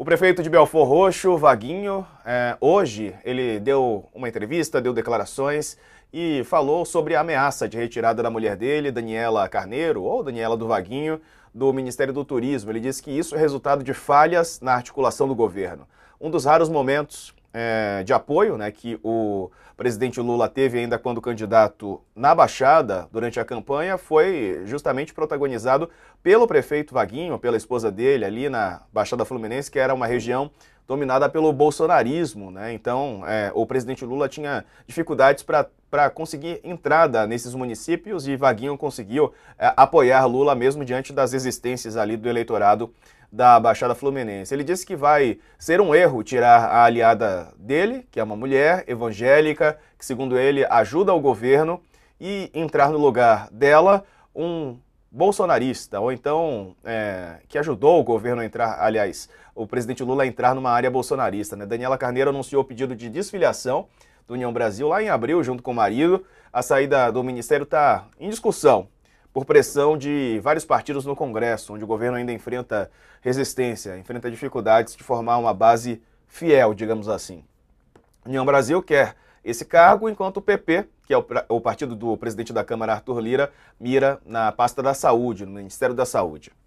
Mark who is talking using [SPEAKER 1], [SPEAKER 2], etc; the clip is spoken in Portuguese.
[SPEAKER 1] O prefeito de Belfor Roxo, Vaguinho, é, hoje ele deu uma entrevista, deu declarações e falou sobre a ameaça de retirada da mulher dele, Daniela Carneiro, ou Daniela do Vaguinho, do Ministério do Turismo. Ele disse que isso é resultado de falhas na articulação do governo. Um dos raros momentos é, de apoio né, que o presidente Lula teve ainda quando candidato na Baixada durante a campanha foi justamente protagonizado pelo prefeito Vaguinho, pela esposa dele ali na Baixada Fluminense, que era uma região dominada pelo bolsonarismo. Né? Então, é, o presidente Lula tinha dificuldades para conseguir entrada nesses municípios e Vaguinho conseguiu é, apoiar Lula mesmo diante das existências ali do eleitorado da Baixada Fluminense. Ele disse que vai ser um erro tirar a aliada dele, que é uma mulher evangélica, que, segundo ele, ajuda o governo, e entrar no lugar dela um bolsonarista, ou então é, que ajudou o governo a entrar, aliás, o presidente Lula a entrar numa área bolsonarista. Né? Daniela Carneiro anunciou o pedido de desfiliação do União Brasil lá em abril, junto com o marido. A saída do ministério está em discussão por pressão de vários partidos no Congresso, onde o governo ainda enfrenta resistência, enfrenta dificuldades de formar uma base fiel, digamos assim. União Brasil quer esse cargo, enquanto o PP, que é o partido do presidente da Câmara, Arthur Lira, mira na pasta da saúde, no Ministério da Saúde.